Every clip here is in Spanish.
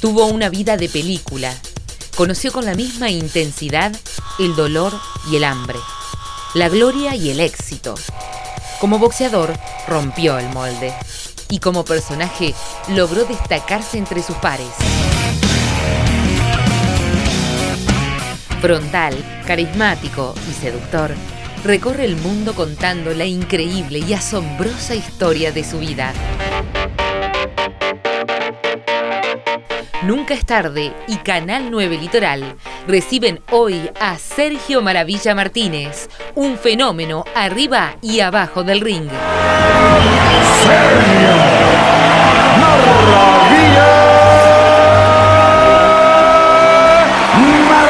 Tuvo una vida de película. Conoció con la misma intensidad el dolor y el hambre, la gloria y el éxito. Como boxeador, rompió el molde y como personaje logró destacarse entre sus pares. Frontal, carismático y seductor, recorre el mundo contando la increíble y asombrosa historia de su vida. Nunca es tarde y Canal 9 Litoral reciben hoy a Sergio Maravilla Martínez, un fenómeno arriba y abajo del ring. Sergio Maravilla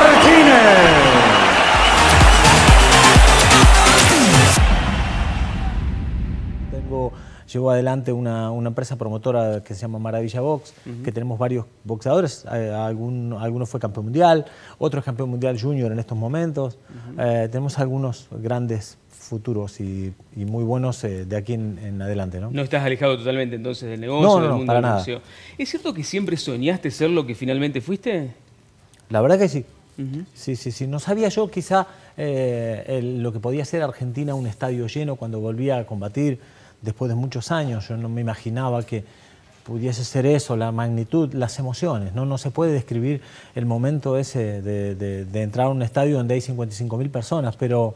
Martínez. Tengo, llevo adelante una empresa promotora que se llama Maravilla Box, que tenemos varios boxeadores, eh, algún, alguno fue campeón mundial, otro es campeón mundial junior en estos momentos, eh, tenemos algunos grandes futuros y, muy buenos eh, de aquí en, adelante. ¿no? no estás alejado totalmente entonces del negocio, no, no, nada. ¿Es cierto que siempre soñaste ser lo que finalmente fuiste? La verdad que sí. Sí, sí, sí. No sabía yo quizá lo que podía ser Argentina un estadio lleno cuando volvía a combatir después de muchos años. Yo no me imaginaba que pudiese ser eso, la magnitud, las emociones. No, no se puede describir el momento ese de, entrar a un estadio donde hay 55.000 personas, pero,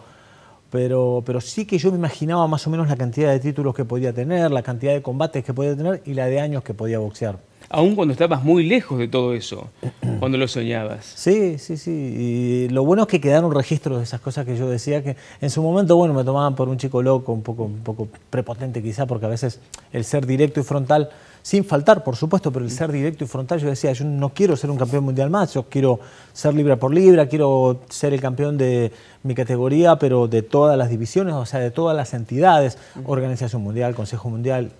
pero, pero sí que yo me imaginaba más o menos la cantidad de títulos que podía tener, la cantidad de combates que podía tener y la de años que podía boxear. Aún cuando estabas muy lejos de todo eso, cuando lo soñabas. Sí, sí, sí. Y lo bueno es que quedaron registros de esas cosas que yo decía, que en su momento, bueno, me tomaban por un chico loco, un poco, un poco prepotente quizá, porque a veces el ser directo y frontal sin faltar, por supuesto, pero el ser directo y frontal, yo decía, yo no quiero ser un campeón mundial más, yo quiero ser libra por libra, quiero ser el campeón de mi categoría, pero de todas las divisiones, o sea, de todas las entidades, Organización Mundial, Consejo Mundial,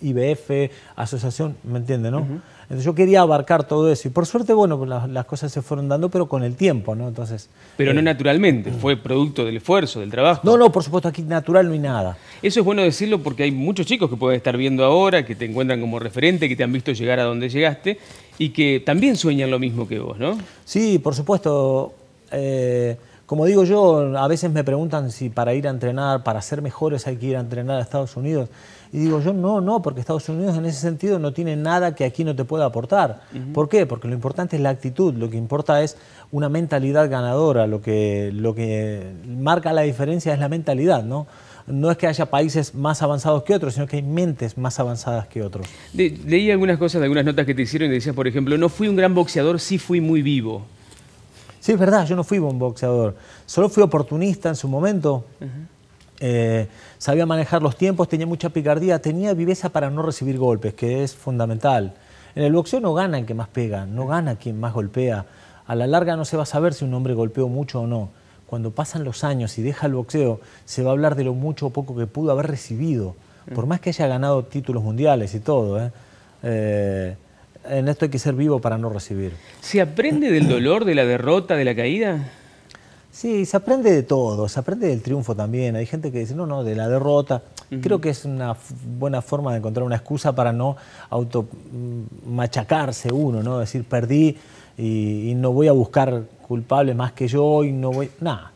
IBF, eh, Asociación, ¿me entiende, no? Entonces yo quería abarcar todo eso y por suerte, bueno, las, cosas se fueron dando, pero con el tiempo, ¿no? Entonces... Pero no eh, naturalmente, fue producto del esfuerzo, del trabajo. No, no, por supuesto, aquí natural no hay nada. Eso es bueno decirlo porque hay muchos chicos que pueden estar viendo ahora, que te encuentran como referente, que te han visto llegar a donde llegaste y que también sueñan lo mismo que vos, ¿no? Sí, por supuesto. Eh, como digo yo, a veces me preguntan si para ir a entrenar, para ser mejores hay que ir a entrenar a Estados Unidos. Y digo yo, no, no, porque Estados Unidos en ese sentido no tiene nada que aquí no te pueda aportar. ¿Por qué? Porque lo importante es la actitud, lo que importa es una mentalidad ganadora, lo que, lo que marca la diferencia es la mentalidad, ¿no? no es que haya países más avanzados que otros, sino que hay mentes más avanzadas que otros. leí algunas cosas, de algunas notas que te hicieron y decías, por ejemplo, no fui un gran boxeador, sí fui muy vivo. Sí, es verdad, yo no fui buen boxeador, solo fui oportunista en su momento. Eh, sabía manejar los tiempos, tenía mucha picardía, tenía viveza para no recibir golpes, que es fundamental. En el boxeo no gana el que más pega, no gana quien más golpea. A la larga no se va a saber si un hombre golpeó mucho o no. Cuando pasan los años y deja el boxeo, se va a hablar de lo mucho o poco que pudo haber recibido, mm. por más que haya ganado títulos mundiales y todo. ¿eh? eh en esto hay que ser vivo para no recibir. ¿Se aprende del dolor, de la derrota, de la caída? Sí, se aprende de todo, se aprende del triunfo también. Hay gente que dice, no, no, de la derrota. Creo que es una buena forma de encontrar una excusa para no auto mm, machacarse uno, ¿no? Decir, perdí y, no voy a buscar culpable más que yo y no voy... Nada.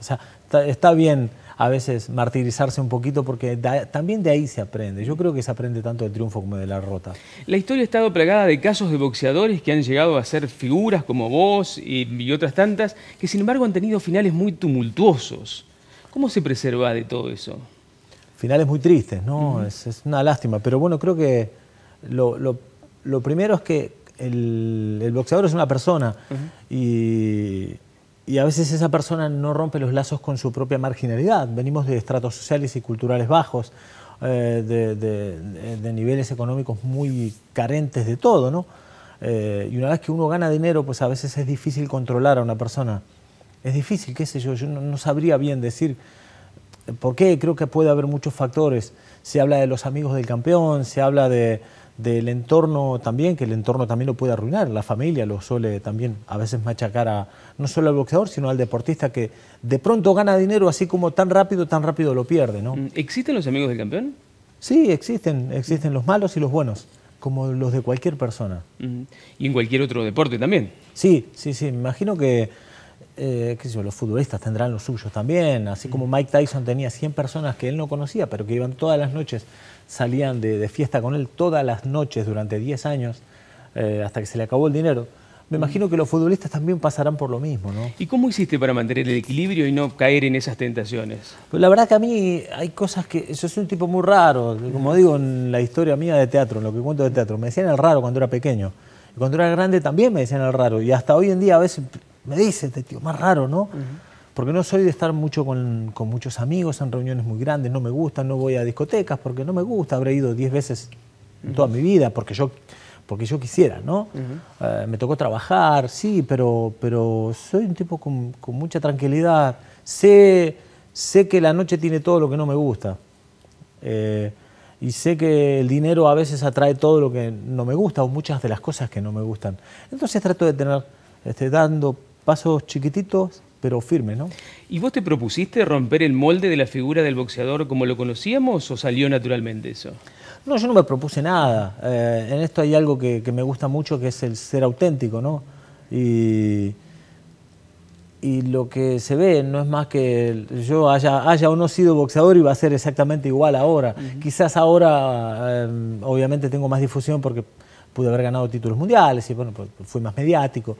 O sea, está bien a veces martirizarse un poquito porque también de ahí se aprende. Yo creo que se aprende tanto del triunfo como de la rota. La historia ha estado plagada de casos de boxeadores que han llegado a ser figuras como vos y, otras tantas, que sin embargo han tenido finales muy tumultuosos. ¿Cómo se preserva de todo eso? Finales muy tristes, ¿no? es, una lástima, pero bueno, creo que lo, primero es que el, boxeador es una persona y y a veces esa persona no rompe los lazos con su propia marginalidad. Venimos de estratos sociales y culturales bajos, eh, de, niveles económicos muy carentes de todo, ¿no? Eh, y una vez que uno gana dinero, pues a veces es difícil controlar a una persona. Es difícil, qué sé yo, yo no, no sabría bien decir eh, por qué, creo que puede haber muchos factores. Se habla de los amigos del campeón, se habla de, del entorno también, que el entorno también lo puede arruinar, la familia lo suele también a veces machacar a, no solo al boxeador, sino al deportista que de pronto gana dinero así como tan rápido, tan rápido lo pierde. ¿no? Mm, ¿Existen los amigos del campeón? Sí, existen, existen los malos y los buenos, como los de cualquier persona. Mm, y en cualquier otro deporte también. Sí, sí, sí, me imagino que eh, qué sé los futbolistas tendrán los suyos también, así como Mike Tyson tenía 100 personas que él no conocía, pero que iban todas las noches, salían de, fiesta con él todas las noches durante 10 años, eh, hasta que se le acabó el dinero. Me imagino que los futbolistas también pasarán por lo mismo, ¿no? ¿Y cómo hiciste para mantener el equilibrio y no caer en esas tentaciones? Pues la verdad que a mí hay cosas que... Yo soy un tipo muy raro, como digo en la historia mía de teatro, en lo que cuento de teatro. Me decían el raro cuando era pequeño. Y cuando era grande también me decían el raro. Y hasta hoy en día a veces me dice este tío, más raro, ¿no? Porque no soy de estar mucho con, muchos amigos en reuniones muy grandes, no me gusta, no voy a discotecas porque no me gusta, habré ido diez veces toda mi vida porque yo, porque yo quisiera, ¿no? Eh, me tocó trabajar, sí, pero, pero soy un tipo con, mucha tranquilidad, sé, sé que la noche tiene todo lo que no me gusta. Eh, y sé que el dinero a veces atrae todo lo que no me gusta o muchas de las cosas que no me gustan. Entonces trato de tener, este, dando pasos chiquititos pero firmes, ¿Y vos te propusiste romper el molde de la figura del boxeador como lo conocíamos o salió naturalmente eso? No, yo no me propuse nada. Eh, en esto hay algo que, me gusta mucho, que es el ser auténtico, ¿no? Y, lo que se ve no es más que yo haya, haya o no sido boxeador y va a ser exactamente igual ahora. Quizás ahora, em, obviamente, tengo más difusión porque pude haber ganado títulos mundiales y bueno, pues, fui más mediático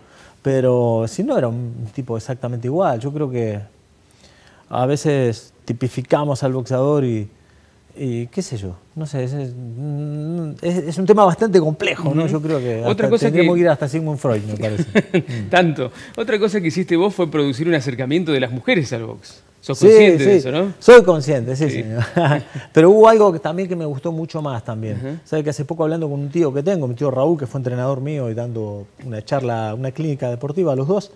pero si no era un tipo exactamente igual, yo creo que a veces tipificamos al boxeador y, qué sé yo, no sé, es, un tema bastante complejo, ¿no? Yo creo que Otra cosa que ir hasta Sigmund Freud, me parece. Tanto. Otra cosa que hiciste vos fue producir un acercamiento de las mujeres al box. ¿Sos consciente sí, de eso, no? Soy consciente, sí, sí. señor. Pero hubo algo que, también que me gustó mucho más también. que hace poco hablando con un tío que tengo, mi tío Raúl, que fue entrenador mío y dando una charla, una clínica deportiva a los dos,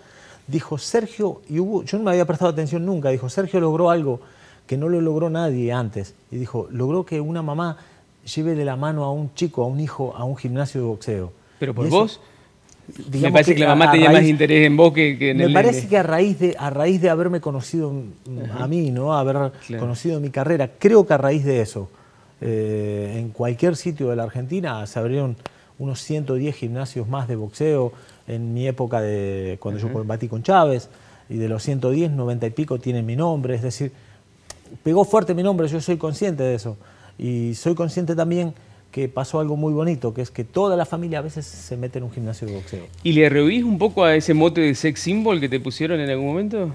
dijo Sergio, y hubo, yo no me había prestado atención nunca, dijo Sergio logró algo que no lo logró nadie antes. Y dijo, logró que una mamá lleve de la mano a un chico, a un hijo, a un gimnasio de boxeo. ¿Pero por vos? me parece que, la mamá tenía más interés en vos que, en me el Me parece que a raíz, de, a raíz de haberme conocido a mí, ¿no? Haber conocido mi carrera, creo que a raíz de eso, eh, en cualquier sitio de la Argentina se abrieron unos 110 gimnasios más de boxeo en mi época de cuando yo combatí con Chávez, y de los 110, 90 y pico tienen mi nombre, es decir, pegó fuerte mi nombre, yo soy consciente de eso, y soy consciente también que pasó algo muy bonito, que es que toda la familia a veces se mete en un gimnasio de boxeo. ¿Y le rehuís un poco a ese mote de sex symbol que te pusieron en algún momento?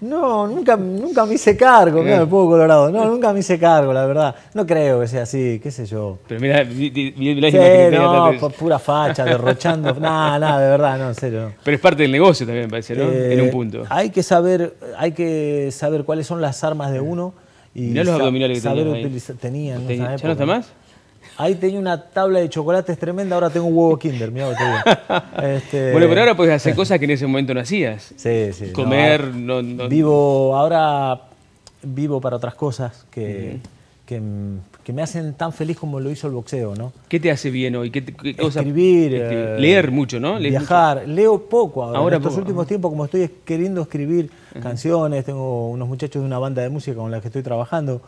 No, nunca, me hice cargo, mira, me pongo colorado. No, nunca me hice cargo, la verdad. No creo que sea así, qué sé yo. Pero mira, mira, sí, no, pura facha, derrochando. nada, nada, de verdad, no, en serio. Pero es parte del negocio también, parece, ¿no? Eh, en un punto. Hay que saber, hay que saber cuáles son las armas de uno. Y saber tenía, Tenían, ¿Ya más? Ahí tenía una tabla de chocolates tremenda, ahora tengo un huevo Kinder, mira este... Bueno, pero ahora puedes hacer cosas que en ese momento no hacías. Sí, sí. Comer, no, Vivo, ahora vivo para otras cosas que, que, me hacen tan feliz como lo hizo el boxeo, ¿no? ¿Qué te hace bien hoy? ¿Qué, cosa... escribir, este, eh, Leer mucho, ¿no? Viajar. Leo poco ahora. en estos últimos tiempos, como estoy queriendo escribir canciones, tengo unos muchachos de una banda de música con la que estoy trabajando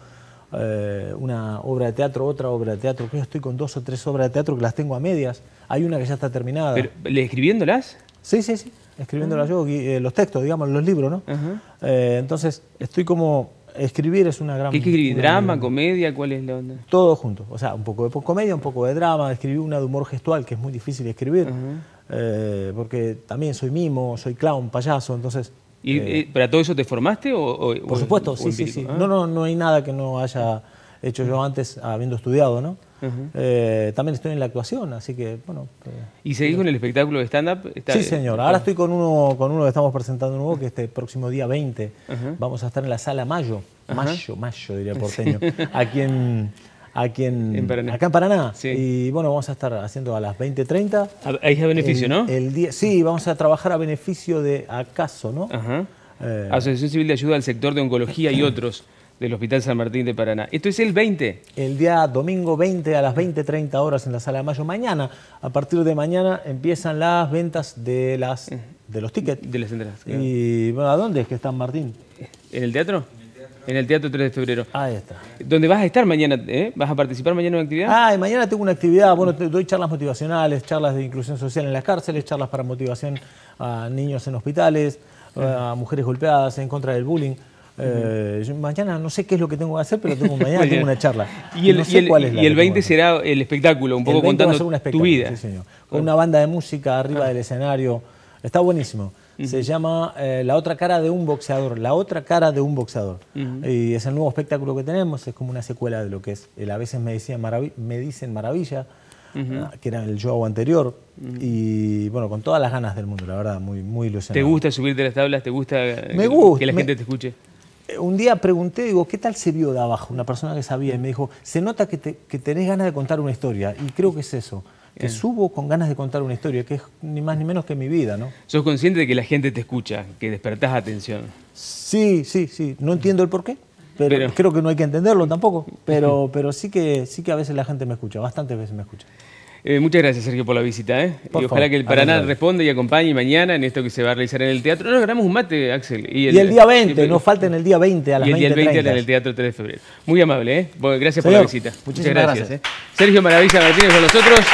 eh, una obra de teatro, otra obra de teatro. Creo que estoy con dos o tres obras de teatro que las tengo a medias. Hay una que ya está terminada. Pero, ¿le escribiéndolas? Sí, sí, sí. Escribiéndolas ah. yo, eh, los textos, digamos, los libros, ¿no? Eh, entonces, estoy como... Escribir es una gran... ¿Qué es escribir? ¿Drama, comedia? ¿Cuál es la onda? Todo junto. O sea, un poco de comedia, un poco de drama. escribir una de humor gestual, que es muy difícil de escribir. porque también soy mimo, soy clown, payaso. Entonces, ¿Y eh, eh, para todo eso te formaste? O, por supuesto, sí, sí, sí. Ah. No, no, no hay nada que no haya hecho yo antes habiendo estudiado, ¿no? Eh, también estoy en la actuación, así que bueno. ¿Y seguís con el espectáculo de stand-up? Sí, señor. Ahora estoy con uno, con uno que estamos presentando nuevo, que este próximo día 20 vamos a estar en la sala Mayo, Mayo, Mayo, diría porteño, aquí en, aquí en, Acá en Paraná. Y bueno, vamos a estar haciendo a las 20.30. Ah, ahí es a beneficio, ¿no? El día, sí, vamos a trabajar a beneficio de acaso, ¿no? Ajá. Eh. Asociación Civil de Ayuda al Sector de Oncología y otros del Hospital San Martín de Paraná. Esto es el 20. El día domingo 20 a las 20.30 horas en la Sala de Mayo. Mañana, a partir de mañana, empiezan las ventas de las eh. de los tickets. De las entradas. Y bueno, ¿a dónde es que está Martín? ¿En el teatro? En el Teatro 3 de Febrero. Ahí está. ¿Dónde vas a estar mañana? ¿eh? ¿Vas a participar mañana en una actividad? Ah, mañana tengo una actividad. Bueno, doy charlas motivacionales, charlas de inclusión social en las cárceles, charlas para motivación a niños en hospitales, a mujeres golpeadas, en contra del bullying. Eh, mañana no sé qué es lo que tengo que hacer, pero tengo mañana, tengo una charla. Y el, 20 será el espectáculo, un poco contando tu vida. Con una banda de música arriba del escenario. Está buenísimo se llama eh, La otra cara de un boxeador, La otra cara de un boxeador. Y es el nuevo espectáculo que tenemos, es como una secuela de lo que es el A veces me, decían me dicen maravilla, ah, que era el show anterior. Y bueno, con todas las ganas del mundo, la verdad, muy, muy ¿Te gusta subirte las tablas? ¿Te gusta, que, la gente te escuche? Eh, un día pregunté, digo, ¿qué tal se vio de abajo? Una persona que sabía y me dijo, se nota que, que, tenés ganas de contar una historia y creo que es eso que subo con ganas de contar una historia, que es ni más ni menos que mi vida, ¿no? ¿Sos consciente de que la gente te escucha, que despertás atención? Sí, sí, sí. No entiendo el porqué, pero, creo que no hay que entenderlo tampoco. Pero, pero sí, que, sí que a veces la gente me escucha, bastantes veces me escucha. Eh, muchas gracias, Sergio, por la visita. ¿eh? y ojalá que el Paraná responda y acompañe mañana en esto que se va a realizar en el teatro. nos ganamos un mate, Axel. Y el, día 20, nos no falten el día 20 a las 20.30. Y el día 20 en el Teatro 3 de Febrero. Muy amable, ¿eh? Gracias por la visita. muchas gracias. ¿eh? Sergio Maravilla Martínez con nosotros.